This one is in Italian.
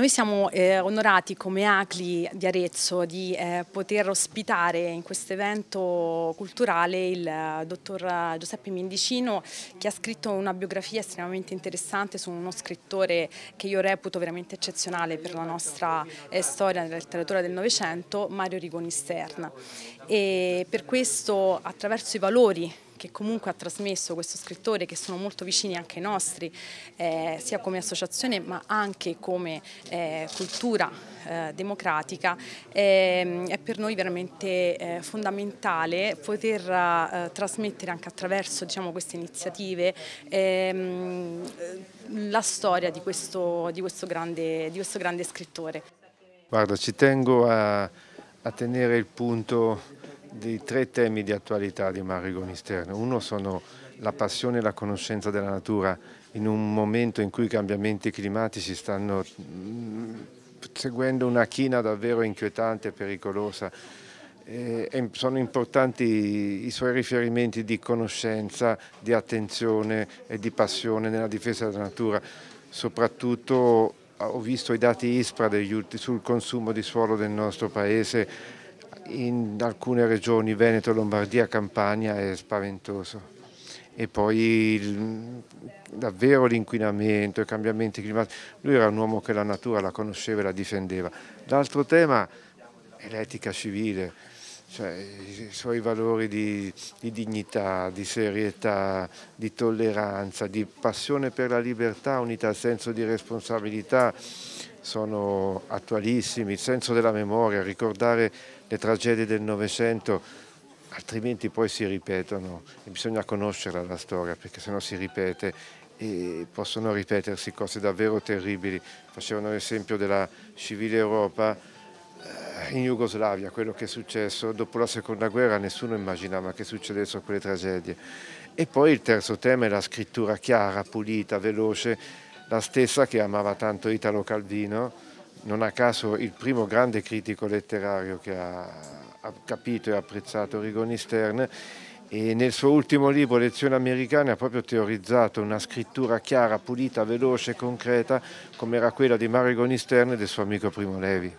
Noi siamo eh, onorati come ACLI di Arezzo di eh, poter ospitare in questo evento culturale il eh, dottor Giuseppe Mendicino che ha scritto una biografia estremamente interessante su uno scrittore che io reputo veramente eccezionale per la nostra eh, storia della letteratura del Novecento, Mario Rigoni Stern. E per questo attraverso i valori che comunque ha trasmesso questo scrittore che sono molto vicini anche ai nostri, eh, sia come associazione ma anche come eh, cultura eh, democratica, ehm, è per noi veramente eh, fondamentale poter eh, trasmettere anche attraverso diciamo, queste iniziative ehm, la storia di questo, di, questo grande, di questo, grande, scrittore. Guarda, ci tengo a, a tenere il punto di tre temi di attualità di Mario Esterno. Uno sono la passione e la conoscenza della natura in un momento in cui i cambiamenti climatici stanno mm, seguendo una china davvero inquietante e pericolosa. Eh, e sono importanti i suoi riferimenti di conoscenza, di attenzione e di passione nella difesa della natura, soprattutto ho visto i dati ISPRA sul consumo di suolo del nostro paese in alcune regioni, Veneto, Lombardia, Campania, è spaventoso. E poi il, davvero l'inquinamento, i cambiamenti climatici. Lui era un uomo che la natura la conosceva e la difendeva. L'altro tema è l'etica civile, cioè i suoi valori di, di dignità, di serietà, di tolleranza, di passione per la libertà unita al senso di responsabilità sono attualissimi, il senso della memoria, ricordare le tragedie del Novecento, altrimenti poi si ripetono e bisogna conoscere la storia perché sennò si ripete e possono ripetersi cose davvero terribili. Facevano l'esempio della civile Europa eh, in Jugoslavia, quello che è successo dopo la seconda guerra, nessuno immaginava che succedessero quelle tragedie. E poi il terzo tema è la scrittura chiara, pulita, veloce, la stessa che amava tanto Italo Calvino, non a caso il primo grande critico letterario che ha, ha capito e apprezzato Rigoni Stern e nel suo ultimo libro Lezioni americane ha proprio teorizzato una scrittura chiara, pulita, veloce, concreta come era quella di Mario Gonisterne e del suo amico Primo Levi.